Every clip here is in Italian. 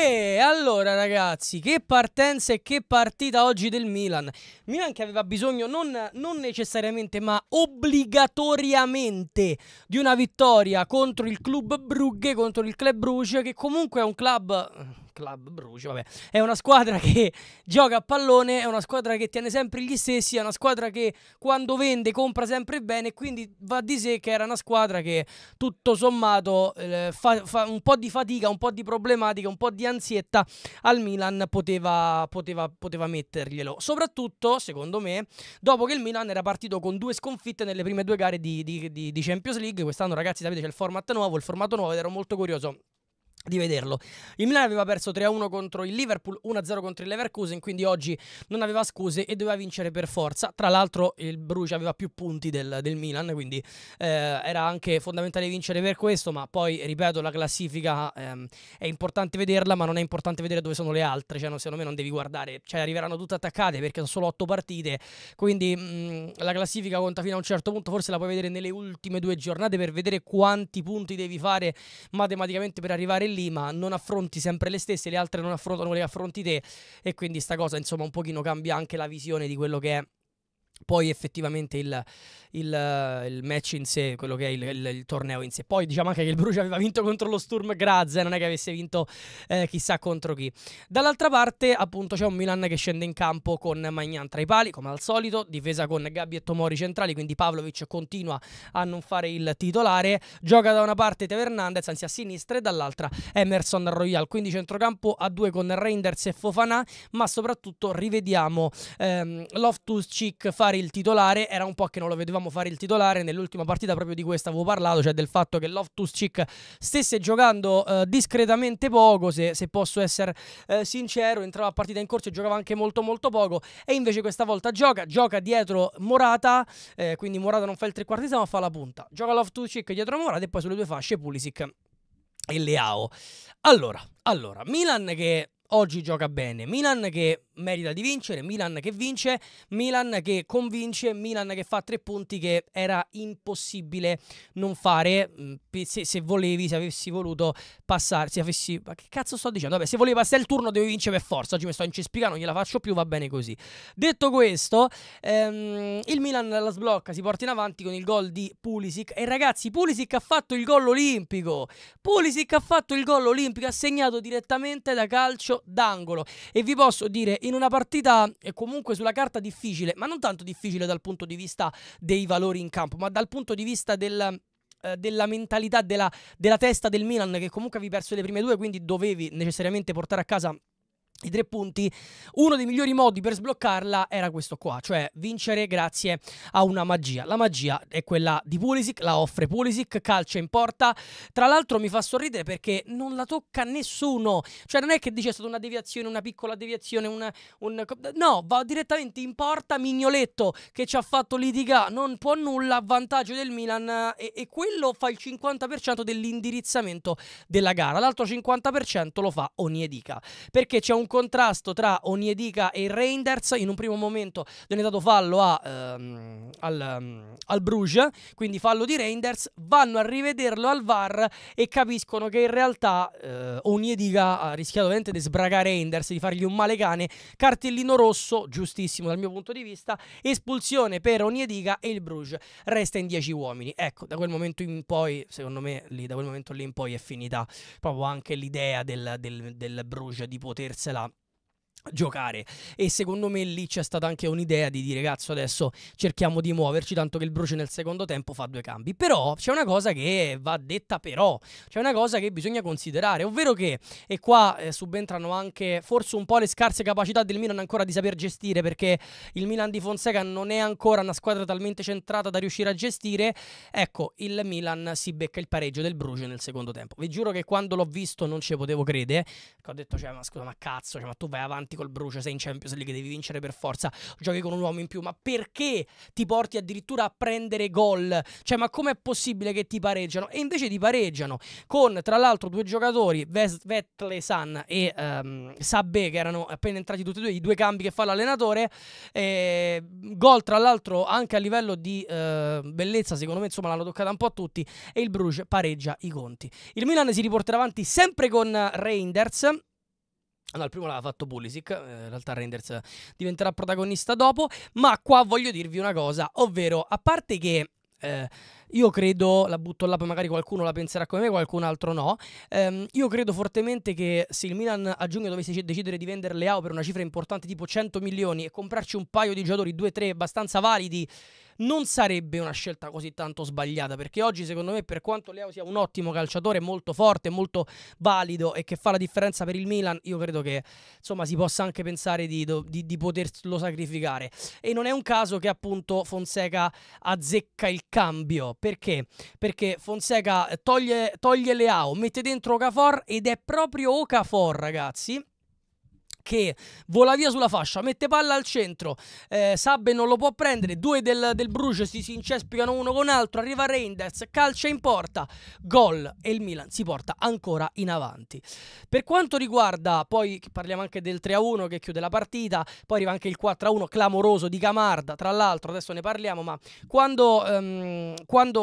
E allora ragazzi, che partenza e che partita oggi del Milan. Milan che aveva bisogno non, non, necessariamente ma obbligatoriamente di una vittoria contro il club Brugge, contro il club Brugge che comunque è un club... Club Brugge, vabbè, è una squadra che gioca a pallone, è una squadra che tiene sempre gli stessi, è una squadra che quando vende compra sempre bene, quindi va di sé che era una squadra che tutto sommato eh, fa, fa un po' di fatica, un po' di problematica, un po' di Anzietta al Milan poteva, poteva, poteva metterglielo. Soprattutto, secondo me, dopo che il Milan era partito con due sconfitte nelle prime due gare di, di, di, di Champions League, quest'anno ragazzi sapete c'è il format nuovo, il formato nuovo ed ero molto curioso di vederlo. Il Milan aveva perso 3-1 contro il Liverpool, 1-0 contro il Leverkusen, quindi oggi non aveva scuse e doveva vincere per forza. Tra l'altro il Bruce aveva più punti del, del Milan, quindi eh, era anche fondamentale vincere per questo, ma poi, ripeto, la classifica ehm, è importante vederla, ma non è importante vedere dove sono le altre, cioè secondo me non devi guardare, cioè arriveranno tutte attaccate perché sono solo 8 partite, quindi mh, mm, la classifica conta fino a un certo punto, forse la puoi vedere nelle ultime due giornate per vedere quanti punti devi fare matematicamente per arrivare lì, ma non affronti sempre le stesse, le altre non affrontano le affronti te e quindi sta cosa insomma un pochino cambia anche la visione di quello che è poi effettivamente il, il, il, match in sé, quello che è il, il, torneo in sé. Poi diciamo anche che il Bruce aveva vinto contro lo Sturm Graz, eh, non è che avesse vinto eh, chissà contro chi. Dall'altra parte appunto c'è un Milan che scende in campo con Magnan tra i pali, come al solito, difesa con Gabbi e Tomori centrali, quindi Pavlovic continua a non fare il titolare, gioca da una parte Teo Hernandez, anzi a sinistra, e dall'altra Emerson Royal, quindi centrocampo a due con Reinders e Fofana, ma soprattutto rivediamo ehm, Loftus-Cheek fare fare il titolare, era un po' che non lo vedevamo fare il titolare, nell'ultima partita proprio di questa avevo parlato, cioè del fatto che Loftus Cheek stesse giocando eh, discretamente poco, se, se posso essere eh, sincero, entrava a partita in corso e giocava anche molto molto poco e invece questa volta gioca, gioca dietro Morata, eh, quindi Morata non fa il trequartista ma fa la punta, gioca Loftus Cheek dietro Morata e poi sulle due fasce Pulisic e Leao. Allora, allora, Milan che oggi gioca bene, Milan che merita di vincere, Milan che vince, Milan che convince, Milan che fa tre punti che era impossibile non fare mm, se, se volevi, se avessi voluto passare, se avessi... Ma che cazzo sto dicendo? Vabbè, se volevi passare il turno devi vincere per forza, oggi mi sto incespicando, non gliela faccio più, va bene così. Detto questo, ehm, il Milan la sblocca, si porta in avanti con il gol di Pulisic e ragazzi, Pulisic ha fatto il gol olimpico, Pulisic ha fatto il gol olimpico, ha segnato direttamente da calcio d'angolo e vi posso dire in una partita eh, comunque sulla carta difficile, ma non tanto difficile dal punto di vista dei valori in campo, ma dal punto di vista del eh, della mentalità della, della, testa del Milan che comunque avevi perso le prime due quindi dovevi necessariamente portare a casa i tre punti, uno dei migliori modi per sbloccarla era questo qua, cioè vincere grazie a una magia. La magia è quella di Pulisic, la offre Pulisic, calcia in porta. Tra l'altro mi fa sorridere perché non la tocca nessuno, cioè non è che dice è stata una deviazione, una piccola deviazione, una, un... no, va direttamente in porta Mignoletto che ci ha fatto litiga, non può nulla a vantaggio del Milan e, e quello fa il 50% dell'indirizzamento della gara, l'altro 50% lo fa Oniedica, perché c'è un contrasto tra Oniedica e Reinders. In un primo momento viene dato fallo a, ehm, al, um, al, Bruges, quindi fallo di Reinders. Vanno a rivederlo al VAR e capiscono che in realtà eh, Oniedica ha rischiato veramente di sbragare Reinders, di fargli un male cane. Cartellino rosso, giustissimo dal mio punto di vista, espulsione per Oniedica e il Bruges resta in 10 uomini. Ecco, da quel momento in poi, secondo me, lì, da quel momento lì in poi è finita proprio anche l'idea del, del, del Bruges di potersela giocare e secondo me lì c'è stata anche un'idea di dire cazzo adesso cerchiamo di muoverci tanto che il Bruce nel secondo tempo fa due cambi però c'è una cosa che va detta però c'è una cosa che bisogna considerare ovvero che e qua eh, subentrano anche forse un po' le scarse capacità del Milan ancora di saper gestire perché il Milan di Fonseca non è ancora una squadra talmente centrata da riuscire a gestire ecco il Milan si becca il pareggio del Bruce nel secondo tempo vi giuro che quando l'ho visto non ci potevo credere ho detto cioè ma scusa ma cazzo cioè, ma tu vai avanti avanti col Brucia, sei in Champions League, devi vincere per forza, giochi con un uomo in più, ma perché ti porti addirittura a prendere gol? Cioè, ma com'è possibile che ti pareggiano? E invece ti pareggiano con, tra l'altro, due giocatori, Vettlesan e um, ehm, Sabbe, che erano appena entrati tutti e due, i due cambi che fa l'allenatore, eh, gol tra l'altro anche a livello di eh, bellezza, secondo me, insomma, l'hanno toccata un po' a tutti, e il Bruges pareggia i conti. Il Milan si riporterà avanti sempre con Reinders No, il primo l'aveva fatto Pulisic, eh, in realtà Renders diventerà protagonista dopo, ma qua voglio dirvi una cosa, ovvero a parte che eh, io credo, la butto là, poi magari qualcuno la penserà come me, qualcun altro no. Ehm, io credo fortemente che se il Milan a giugno dovesse decidere di vendere Leao per una cifra importante tipo 100 milioni e comprarci un paio di giocatori, 2-3 abbastanza validi non sarebbe una scelta così tanto sbagliata perché oggi secondo me per quanto Leo sia un ottimo calciatore molto forte, molto valido e che fa la differenza per il Milan, io credo che insomma si possa anche pensare di, di, di poterlo sacrificare e non è un caso che appunto Fonseca azzecca il cambio perché? Perché Fonseca toglie, toglie Leao, mette dentro Ocafor ed è proprio Ocafor ragazzi che vola via sulla fascia, mette palla al centro, eh, Sabbe non lo può prendere, due del, del Bruce si, si incespicano uno con l'altro, arriva Reinders, calcia in porta, gol e il Milan si porta ancora in avanti. Per quanto riguarda, poi parliamo anche del 3-1 che chiude la partita, poi arriva anche il 4-1 clamoroso di Camarda, tra l'altro adesso ne parliamo, ma quando, um, quando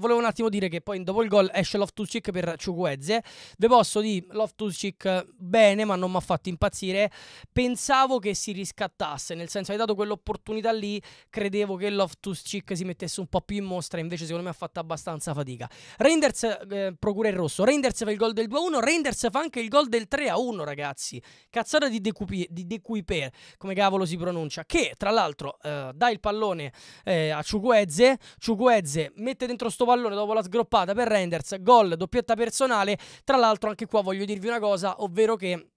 volevo un attimo dire che poi dopo il gol esce Loftus-Cheek per Ciuguezze, vi posso dire Loftus-Cheek bene ma non mi ha fatto impazzire impazzire, pensavo che si riscattasse, nel senso hai dato quell'opportunità lì, credevo che Loftus Chick si mettesse un po' più in mostra, invece secondo me ha fatto abbastanza fatica. Reinders eh, procura il rosso, Reinders fa il gol del 2-1, Reinders fa anche il gol del 3-1 ragazzi, cazzata di Decuiper, come cavolo si pronuncia, che tra l'altro eh, dà il pallone eh, a Ciucuezze, Ciucuezze mette dentro sto pallone dopo la sgroppata per Reinders, gol, doppietta personale, tra l'altro anche qua voglio dirvi una cosa, ovvero che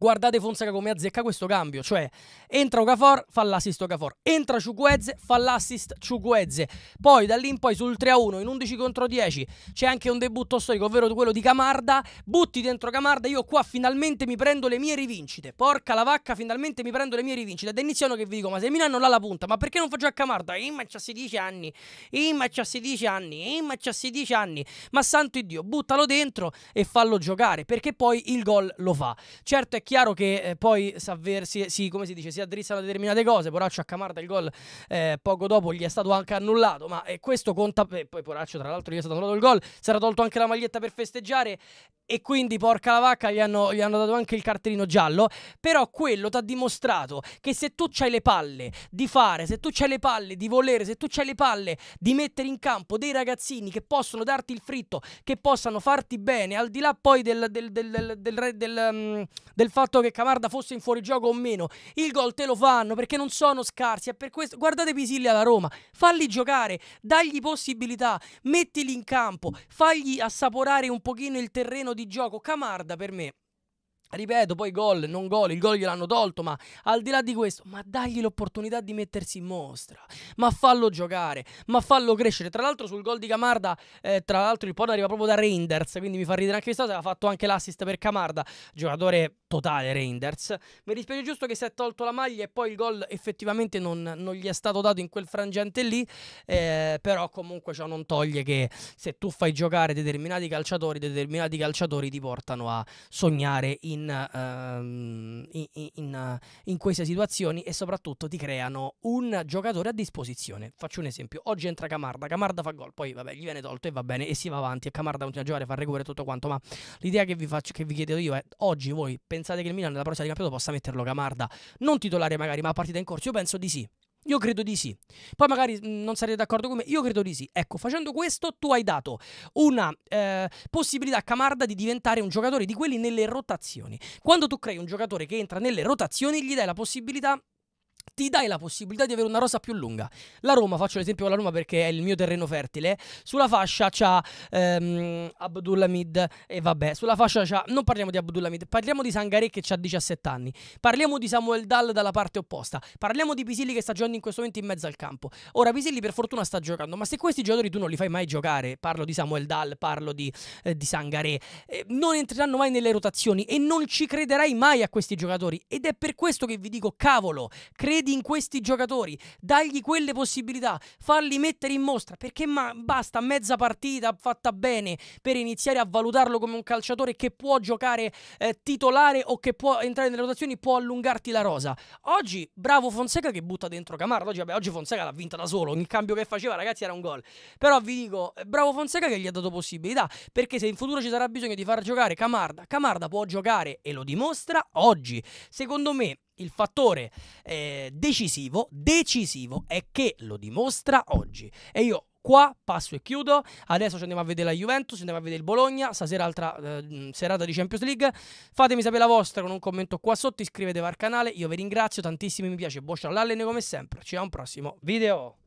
guardate Fonseca come azzecca questo cambio, cioè entra Ocafor, fa l'assist Ocafor, entra Ciuquezze, fa l'assist Ciuquezze, poi da lì in poi sul 3-1 in 11 contro 10 c'è anche un debutto storico, ovvero quello di Camarda, butti dentro Camarda, io qua finalmente mi prendo le mie rivincite, porca la vacca, finalmente mi prendo le mie rivincite, ed iniziano che vi dico, ma se Milano non ha la punta, ma perché non fa a Camarda? Eh, c'ha 16 anni, eh, c'ha 16 anni, eh, ma c'ha 16 eh, anni, ma santo Dio, buttalo dentro e fallo giocare, perché poi il gol lo fa. Certo è chiaro che eh, poi si, si, come si dice, si addrizzano determinate cose. Poraccio a Camarda il gol eh, poco dopo gli è stato anche annullato, ma eh, questo conta. E eh, poi Poraccio, tra l'altro, gli è stato annullato il gol, si era tolto anche la maglietta per festeggiare. E quindi, porca la vacca, gli hanno, gli hanno dato anche il cartellino giallo. Però quello ti ha dimostrato che se tu c'hai le palle di fare, se tu c'hai le palle di volere, se tu c'hai le palle di mettere in campo dei ragazzini che possono darti il fritto, che possano farti bene, al di là poi del, del, del, del, del, del, mm, del fatto che Camarda fosse in fuorigioco o meno. Il gol te lo fanno perché non sono scarsi. È per questo. Guardate Pisilli alla Roma, falli giocare, dagli possibilità, mettili in campo, fagli assaporare un pochino il terreno di gioco. Camarda per me Ripeto, poi gol, non gol, il gol gliel'hanno tolto, ma al di là di questo, ma dagli l'opportunità di mettersi in mostra, ma fallo giocare, ma fallo crescere. Tra l'altro sul gol di Camarda, eh, tra l'altro il pod arriva proprio da Reinders, quindi mi fa ridere anche questa cosa, ha fatto anche l'assist per Camarda, giocatore totale Reinders. Mi dispiace giusto che si è tolto la maglia e poi il gol effettivamente non, non gli è stato dato in quel frangente lì, eh, però comunque ciò non toglie che se tu fai giocare determinati calciatori, determinati calciatori ti portano a sognare in, um, ehm, in, in, in queste situazioni e soprattutto ti creano un giocatore a disposizione. Faccio un esempio, oggi entra Camarda, Camarda fa gol, poi vabbè gli viene tolto e va bene e si va avanti e Camarda continua a giocare, fa rigore e tutto quanto, ma l'idea che vi, faccio, che vi chiedo io è oggi voi pensate pensate che il Milan nella prossima di campionato possa metterlo Camarda? Non titolare magari, ma a partita in corso? Io penso di sì. Io credo di sì. Poi magari non sarete d'accordo con me, io credo di sì. Ecco, facendo questo tu hai dato una eh, possibilità a Camarda di diventare un giocatore di quelli nelle rotazioni. Quando tu crei un giocatore che entra nelle rotazioni, gli dai la possibilità ti dai la possibilità di avere una rosa più lunga. La Roma, faccio l'esempio con la Roma perché è il mio terreno fertile, sulla fascia c'ha ehm, Abdulhamid e vabbè, sulla fascia c'ha... Non parliamo di Abdulhamid, parliamo di Sangaré che ha 17 anni, parliamo di Samuel Dal dalla parte opposta, parliamo di Pisilli che sta giocando in questo momento in mezzo al campo. Ora Pisilli per fortuna sta giocando, ma se questi giocatori tu non li fai mai giocare, parlo di Samuel Dal, parlo di, eh, di Sangaré, eh, non entreranno mai nelle rotazioni e non ci crederai mai a questi giocatori. Ed è per questo che vi dico, cavolo, cre- credi in questi giocatori, dagli quelle possibilità, farli mettere in mostra, perché ma basta mezza partita fatta bene per iniziare a valutarlo come un calciatore che può giocare eh, titolare o che può entrare nelle rotazioni, può allungarti la rosa. Oggi bravo Fonseca che butta dentro Camardo, oggi, vabbè, oggi Fonseca l'ha vinta da solo, ogni cambio che faceva ragazzi era un gol. Però vi dico, eh, bravo Fonseca che gli ha dato possibilità, perché se in futuro ci sarà bisogno di far giocare Camarda, Camarda può giocare e lo dimostra oggi. Secondo me il fattore eh, decisivo, decisivo è che lo dimostra oggi. E io qua passo e chiudo. Adesso ci andiamo a vedere la Juventus, ci andiamo a vedere il Bologna, stasera altra eh, serata di Champions League. Fatemi sapere la vostra con un commento qua sotto, iscrivetevi al canale, io vi ringrazio tantissimi, mi piace, boccia all'allene come sempre. Ci vediamo al prossimo video.